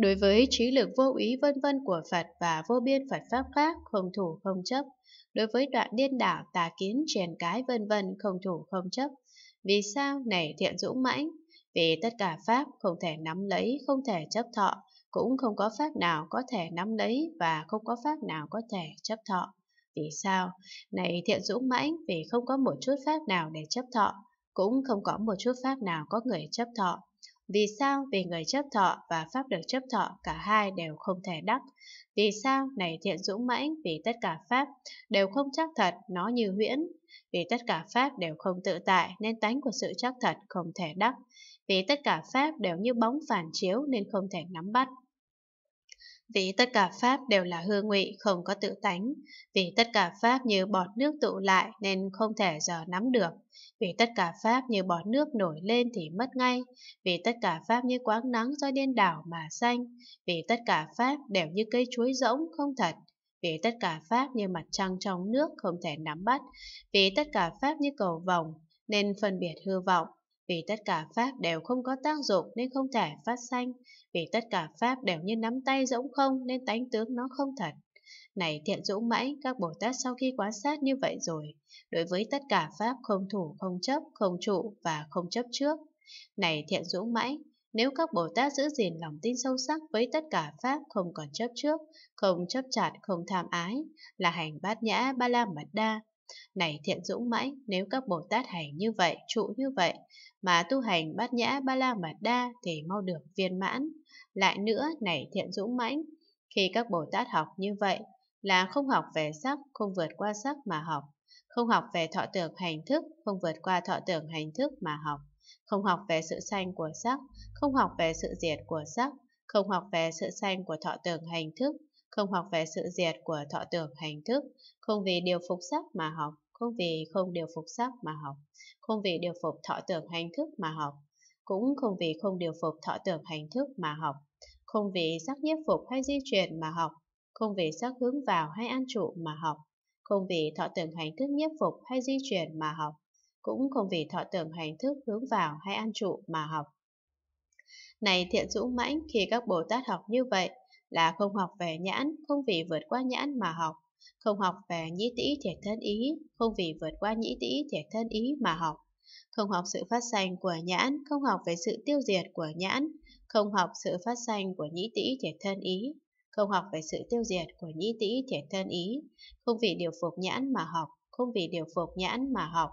Đối với trí lực vô úy vân vân của Phật và vô biên Phật Pháp khác không thủ không chấp, đối với đoạn điên đảo tà kiến chèn cái vân vân không thủ không chấp. Vì sao này thiện dũng mãnh? Vì tất cả Pháp không thể nắm lấy, không thể chấp thọ, cũng không có Pháp nào có thể nắm lấy và không có Pháp nào có thể chấp thọ. Vì sao? Này thiện dũng mãnh vì không có một chút Pháp nào để chấp thọ, cũng không có một chút Pháp nào có người chấp thọ vì sao về người chấp thọ và pháp được chấp thọ cả hai đều không thể đắc? Vì sao này thiện dũng mãnh vì tất cả pháp đều không chắc thật nó như huyễn? Vì tất cả pháp đều không tự tại nên tánh của sự chắc thật không thể đắc. Vì tất cả pháp đều như bóng phản chiếu nên không thể nắm bắt. Vì tất cả Pháp đều là hư ngụy, không có tự tánh. Vì tất cả Pháp như bọt nước tụ lại nên không thể giờ nắm được. Vì tất cả Pháp như bọt nước nổi lên thì mất ngay. Vì tất cả Pháp như quáng nắng do điên đảo mà xanh. Vì tất cả Pháp đều như cây chuối rỗng không thật. Vì tất cả Pháp như mặt trăng trong nước không thể nắm bắt. Vì tất cả Pháp như cầu vòng nên phân biệt hư vọng. Vì tất cả pháp đều không có tác dụng nên không thể phát sanh, vì tất cả pháp đều như nắm tay rỗng không nên tánh tướng nó không thật. Này thiện dũng mãi các Bồ Tát sau khi quan sát như vậy rồi, đối với tất cả pháp không thủ, không chấp, không trụ và không chấp trước. Này thiện dũng mãi nếu các Bồ Tát giữ gìn lòng tin sâu sắc với tất cả Pháp không còn chấp trước, không chấp chặt, không tham ái, là hành bát nhã ba la mật đa, này thiện dũng mãnh, nếu các Bồ Tát hành như vậy, trụ như vậy, mà tu hành bát nhã ba la mật đa thì mau được viên mãn. Lại nữa, này thiện dũng mãnh, khi các Bồ Tát học như vậy là không học về sắc, không vượt qua sắc mà học, không học về thọ tưởng hành thức, không vượt qua thọ tưởng hành thức mà học, không học về sự sanh của sắc, không học về sự diệt của sắc, không học về sự sanh của thọ tưởng hành thức, không học về sự diệt của thọ tưởng hành thức, không vì điều phục sắc mà học, không vì không điều phục sắc mà học, không vì điều phục thọ tưởng hành thức mà học, cũng không vì không điều phục thọ tưởng hành thức mà học, không vì sắc nhiếp phục hay di chuyển mà học, không vì sắc hướng vào hay an trụ mà học, không vì thọ tưởng hành thức nhiếp phục hay di chuyển mà học, cũng không vì thọ tưởng hành thức hướng vào hay an trụ mà học. Này thiện dũng mãnh, khi các Bồ Tát học như vậy, là không học về nhãn, không vì vượt qua nhãn mà học, không học về nhĩ tĩ thiệt thân ý, không vì vượt qua nhĩ tĩ thiệt thân ý mà học, không học sự phát sanh của nhãn, không học về sự tiêu diệt của nhãn, không học sự phát sanh của nhĩ tĩ thiệt thân ý, không học về sự tiêu diệt của nhĩ tĩ thiệt thân ý, không vì điều phục nhãn mà học, không vì điều phục nhãn mà học.